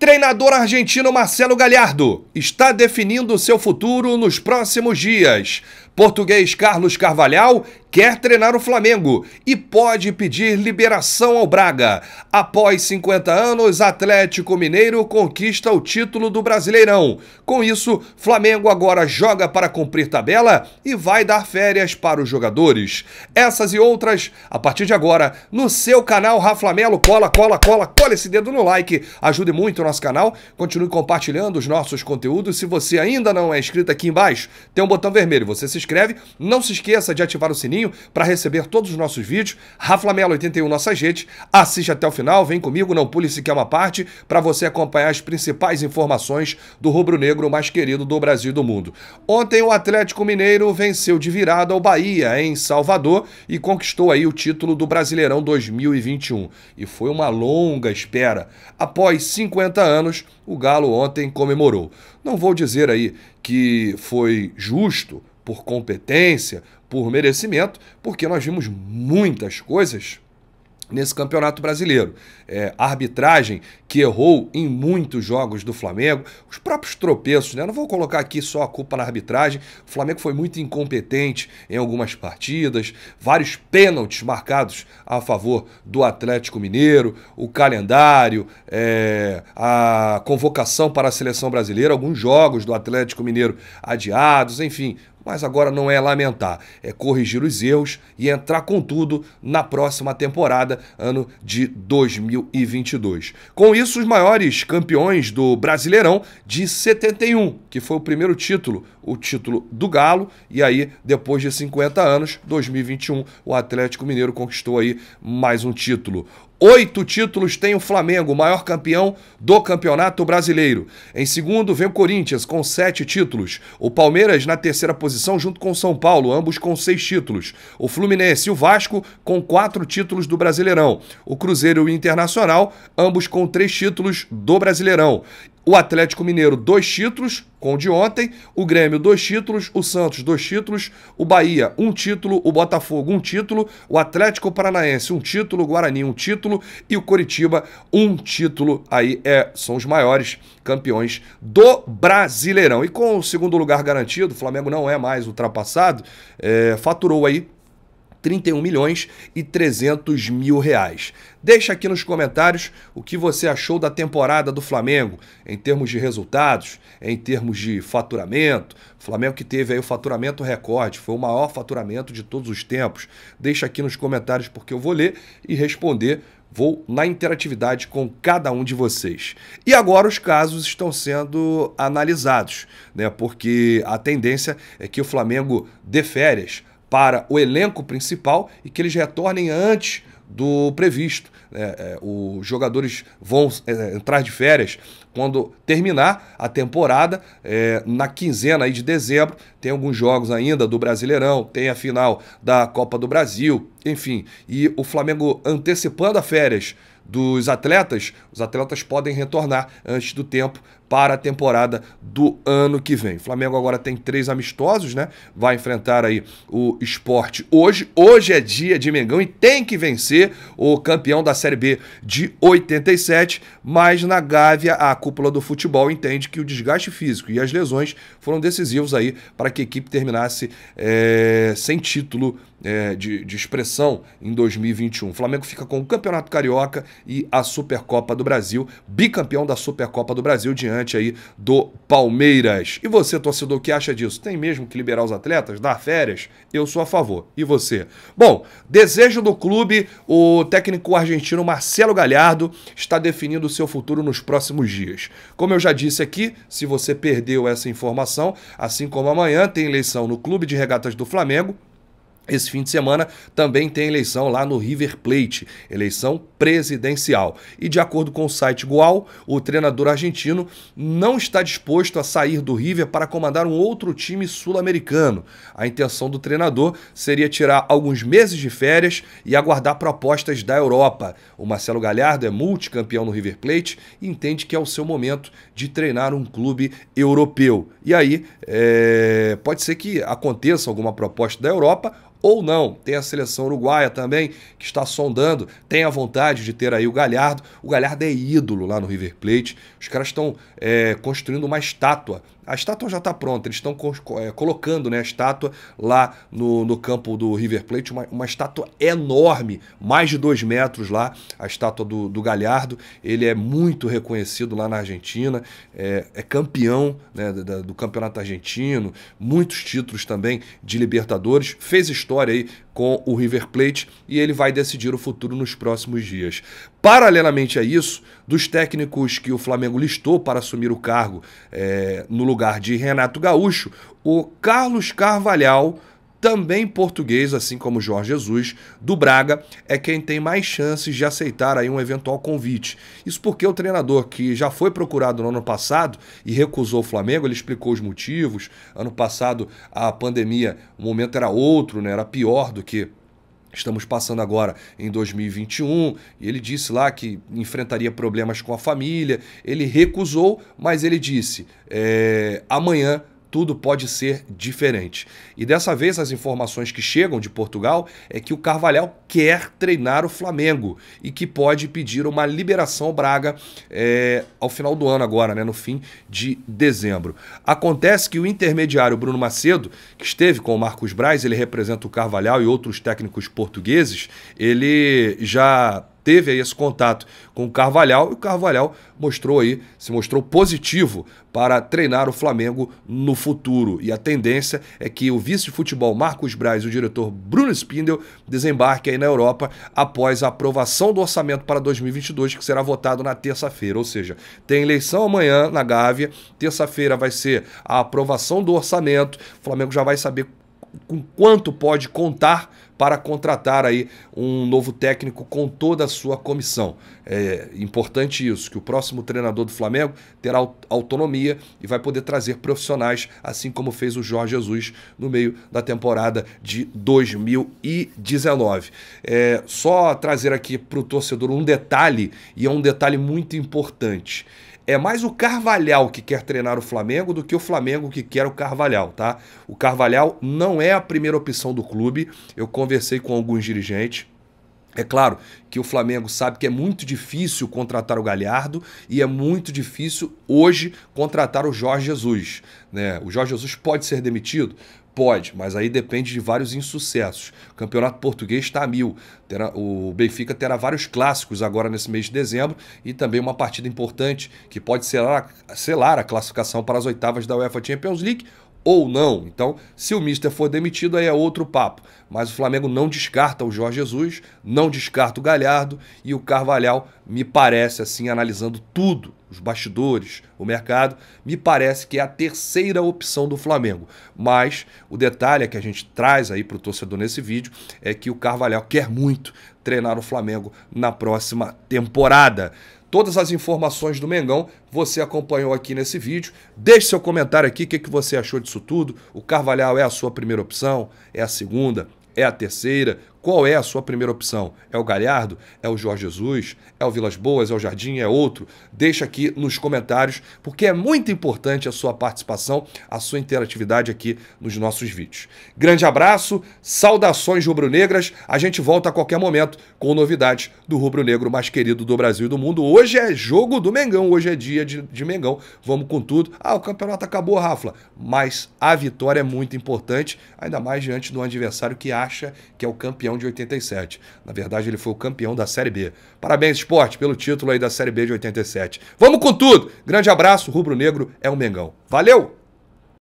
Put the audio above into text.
Treinador argentino Marcelo Galhardo está definindo seu futuro nos próximos dias. Português Carlos Carvalhal quer treinar o Flamengo e pode pedir liberação ao Braga. Após 50 anos, Atlético Mineiro conquista o título do Brasileirão. Com isso, Flamengo agora joga para cumprir tabela e vai dar férias para os jogadores. Essas e outras, a partir de agora, no seu canal Raflamelo. Cola, cola, cola, cola esse dedo no like. Ajude muito o nosso canal. Continue compartilhando os nossos conteúdos. Se você ainda não é inscrito aqui embaixo, tem um botão vermelho. Você se inscreve inscreve. Não se esqueça de ativar o sininho para receber todos os nossos vídeos. Raflamelo 81 nossa gente, Assiste até o final, vem comigo, não pule sequer uma parte, para você acompanhar as principais informações do rubro-negro mais querido do Brasil e do mundo. Ontem o Atlético Mineiro venceu de virada o Bahia em Salvador e conquistou aí o título do Brasileirão 2021. E foi uma longa espera. Após 50 anos, o Galo ontem comemorou. Não vou dizer aí que foi justo por competência, por merecimento, porque nós vimos muitas coisas nesse campeonato brasileiro. É, arbitragem que errou em muitos jogos do Flamengo, os próprios tropeços, né? não vou colocar aqui só a culpa na arbitragem. O Flamengo foi muito incompetente em algumas partidas, vários pênaltis marcados a favor do Atlético Mineiro, o calendário, é, a convocação para a seleção brasileira, alguns jogos do Atlético Mineiro adiados, enfim, mas agora não é lamentar, é corrigir os erros e entrar com tudo na próxima temporada, ano de 2022. Com isso, os maiores campeões do Brasileirão de 71, que foi o primeiro título, o título do Galo, e aí depois de 50 anos, 2021, o Atlético Mineiro conquistou aí mais um título. Oito títulos tem o Flamengo, maior campeão do Campeonato Brasileiro. Em segundo, vem o Corinthians, com sete títulos. O Palmeiras na terceira posição, junto com o São Paulo, ambos com seis títulos. O Fluminense e o Vasco, com quatro títulos do Brasileirão. O Cruzeiro e o Internacional, ambos com três títulos do Brasileirão. O Atlético Mineiro, dois títulos, com o de ontem. O Grêmio, dois títulos. O Santos, dois títulos. O Bahia, um título. O Botafogo, um título. O Atlético Paranaense, um título. O Guarani, um título. E o Coritiba, um título. Aí é, são os maiores campeões do Brasileirão. E com o segundo lugar garantido, o Flamengo não é mais ultrapassado, é, faturou aí 31 milhões e 300 mil reais. Deixa aqui nos comentários o que você achou da temporada do Flamengo em termos de resultados, em termos de faturamento. O Flamengo que teve aí o faturamento recorde, foi o maior faturamento de todos os tempos. Deixa aqui nos comentários porque eu vou ler e responder Vou na interatividade com cada um de vocês. E agora os casos estão sendo analisados, né? Porque a tendência é que o Flamengo dê férias para o elenco principal e que eles retornem antes do previsto. Né? É, é, os jogadores vão é, entrar de férias quando terminar a temporada, é, na quinzena aí de dezembro, tem alguns jogos ainda do Brasileirão, tem a final da Copa do Brasil, enfim. E o Flamengo antecipando as férias dos atletas, os atletas podem retornar antes do tempo para a temporada do ano que vem. O Flamengo agora tem três amistosos, né? Vai enfrentar aí o esporte hoje. Hoje é dia de Mengão e tem que vencer o campeão da Série B de 87, mas na Gávea a cúpula do futebol entende que o desgaste físico e as lesões foram decisivos aí para que a equipe terminasse é, sem título é, de, de, expressão em 2021. O Flamengo fica com o Campeonato Carioca e a Supercopa do Brasil, bicampeão da Supercopa do Brasil diante aí do Palmeiras. E você, torcedor, o que acha disso? Tem mesmo que liberar os atletas, dar férias? Eu sou a favor. E você? Bom, desejo do clube, o técnico argentino Marcelo Galhardo está definindo o seu futuro nos próximos dias. Como eu já disse aqui, se você perdeu essa informação, assim como amanhã tem eleição no Clube de Regatas do Flamengo, esse fim de semana também tem eleição lá no River Plate, eleição presidencial. E de acordo com o site Gual, o treinador argentino não está disposto a sair do River para comandar um outro time sul-americano. A intenção do treinador seria tirar alguns meses de férias e aguardar propostas da Europa. O Marcelo Galhardo é multicampeão no River Plate e entende que é o seu momento de treinar um clube europeu. E aí, é... pode ser que aconteça alguma proposta da Europa ou não. Tem a seleção uruguaia também, que está sondando, tem a vontade de ter aí o Galhardo. O Galhardo é ídolo lá no River Plate. Os caras estão é, construindo uma estátua a estátua já está pronta, eles estão é, colocando né, a estátua lá no, no campo do River Plate, uma, uma estátua enorme, mais de dois metros lá, a estátua do, do Galhardo. Ele é muito reconhecido lá na Argentina, é, é campeão né, do campeonato argentino, muitos títulos também de Libertadores, fez história aí com o River Plate e ele vai decidir o futuro nos próximos dias. Paralelamente a isso, dos técnicos que o Flamengo listou para assumir o cargo é, no lugar de Renato Gaúcho, o Carlos Carvalhal também português, assim como Jorge Jesus, do Braga, é quem tem mais chances de aceitar aí um eventual convite. Isso porque o treinador que já foi procurado no ano passado e recusou o Flamengo, ele explicou os motivos. Ano passado a pandemia, o momento era outro, né? Era pior do que Estamos passando agora em 2021 e ele disse lá que enfrentaria problemas com a família. Ele recusou, mas ele disse: é, amanhã tudo pode ser diferente. E dessa vez as informações que chegam de Portugal é que o Carvalhal quer treinar o Flamengo e que pode pedir uma liberação ao Braga é, ao final do ano agora, né, no fim de dezembro. Acontece que o intermediário Bruno Macedo, que esteve com o Marcos Braz, ele representa o Carvalhal e outros técnicos portugueses, ele já teve aí esse contato com o Carvalhal e o Carvalhal mostrou aí, se mostrou positivo para treinar o Flamengo no futuro. E a tendência é que o vice de futebol Marcos Braz e o diretor Bruno Spindel desembarquem aí na Europa após a aprovação do orçamento para 2022, que será votado na terça-feira. Ou seja, tem eleição amanhã na Gávea, terça-feira vai ser a aprovação do orçamento, o Flamengo já vai saber com quanto pode contar para contratar aí um novo técnico com toda a sua comissão. É importante isso, que o próximo treinador do Flamengo terá autonomia e vai poder trazer profissionais, assim como fez o Jorge Jesus no meio da temporada de 2019. É, só trazer aqui para o torcedor um detalhe, e é um detalhe muito importante é mais o Carvalhal que quer treinar o Flamengo do que o Flamengo que quer o Carvalhal, tá? O Carvalhal não é a primeira opção do clube. Eu conversei com alguns dirigentes. É claro que o Flamengo sabe que é muito difícil contratar o Galhardo e é muito difícil hoje contratar o Jorge Jesus. Né? O Jorge Jesus pode ser demitido? Pode, mas aí depende de vários insucessos. O campeonato português está a mil. Terá, o Benfica terá vários clássicos agora nesse mês de dezembro e também uma partida importante que pode selar, selar a classificação para as oitavas da UEFA Champions League ou não. Então, se o Mister for demitido, aí é outro papo. Mas o Flamengo não descarta o Jorge Jesus, não descarta o Galhardo e o Carvalhal, me parece, assim, analisando tudo, os bastidores, o mercado, me parece que é a terceira opção do Flamengo. Mas o detalhe é que a gente traz aí para o torcedor nesse vídeo é que o Carvalhal quer muito treinar o Flamengo na próxima temporada. Todas as informações do Mengão você acompanhou aqui nesse vídeo. Deixe seu comentário aqui, o que, que você achou disso tudo. O Carvalhal é a sua primeira opção? É a segunda? É a terceira? Qual é a sua primeira opção? É o Galhardo? É o Jorge Jesus? É o Vilas Boas? É o Jardim? É outro? Deixa aqui nos comentários, porque é muito importante a sua participação, a sua interatividade aqui nos nossos vídeos. Grande abraço, saudações rubro-negras. A gente volta a qualquer momento com novidades do rubro-negro mais querido do Brasil e do mundo. Hoje é jogo do Mengão, hoje é dia de, de Mengão. Vamos com tudo. Ah, o campeonato acabou, Rafa, mas a vitória é muito importante, ainda mais diante de um adversário que acha que é o campeão campeão de 87. Na verdade, ele foi o campeão da Série B. Parabéns, esporte, pelo título aí da Série B de 87. Vamos com tudo! Grande abraço, Rubro Negro é um Mengão. Valeu!